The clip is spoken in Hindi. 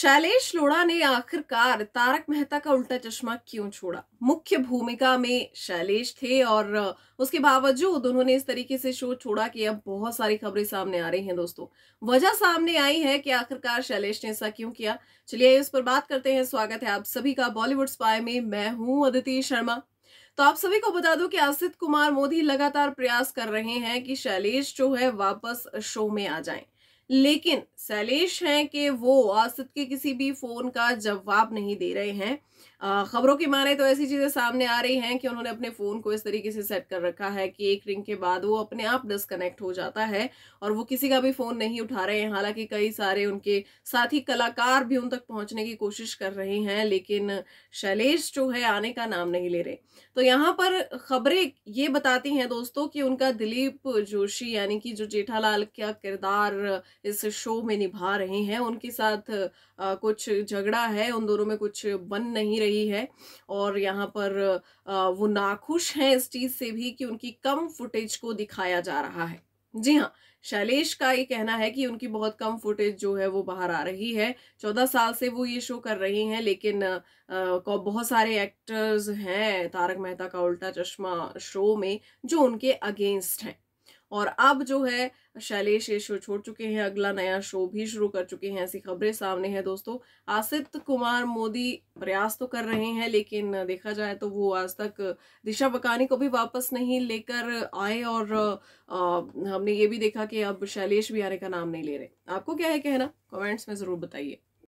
शैलेश लोढ़ा ने आखिरकार तारक मेहता का उल्टा चश्मा क्यों छोड़ा मुख्य भूमिका में शैलेश थे और उसके बावजूद उन्होंने इस तरीके से शो छोड़ा कि अब बहुत सारी खबरें सामने आ रही हैं दोस्तों वजह सामने आई है कि आखिरकार शैलेश ने ऐसा क्यों किया चलिए इस पर बात करते हैं स्वागत है आप सभी का बॉलीवुड स्पाई में मैं हूं अदिति शर्मा तो आप सभी को बता दूं कि असित कुमार मोदी लगातार प्रयास कर रहे हैं कि शैलेश जो है वापस शो में आ जाएं लेकिन शैलेश हैं कि वो आसद के किसी भी फ़ोन का जवाब नहीं दे रहे हैं ख़बरों के माने तो ऐसी चीज़ें सामने आ रही हैं कि उन्होंने अपने फ़ोन को इस तरीके से सेट कर रखा है कि एक रिंग के बाद वो अपने आप डिसकनेक्ट हो जाता है और वो किसी का भी फ़ोन नहीं उठा रहे हैं हालांकि कई सारे उनके साथी कलाकार भी उन तक पहुंचने की कोशिश कर रहे हैं लेकिन शैलेश जो है आने का नाम नहीं ले रहे तो यहाँ पर ख़बरें ये बताती हैं दोस्तों कि उनका दिलीप जोशी यानी कि जो जेठालाल का किरदार इस शो में निभा रहे हैं उनके साथ आ, कुछ झगड़ा है उन दोनों में कुछ बन नहीं रही है और यहाँ पर आ, वो नाखुश हैं इस चीज़ से भी कि उनकी कम फुटेज को दिखाया जा रहा है जी हाँ शैलेश का ये कहना है कि उनकी बहुत कम फुटेज जो है वो बाहर आ रही है चौदह साल से वो ये शो कर रही हैं लेकिन आ, बहुत सारे एक्टर्स हैं तारक मेहता का उल्टा चश्मा शो में जो उनके अगेंस्ट हैं और अब जो है शैलेश ये शो छोड़ चुके हैं अगला नया शो भी शुरू कर चुके हैं ऐसी खबरें सामने हैं दोस्तों आसित कुमार मोदी प्रयास तो कर रहे हैं लेकिन देखा जाए तो वो आज तक दिशा बकानी को भी वापस नहीं लेकर आए और आ, हमने ये भी देखा कि अब शैलेश भी आने का नाम नहीं ले रहे आपको क्या है कहना कमेंट्स में ज़रूर बताइए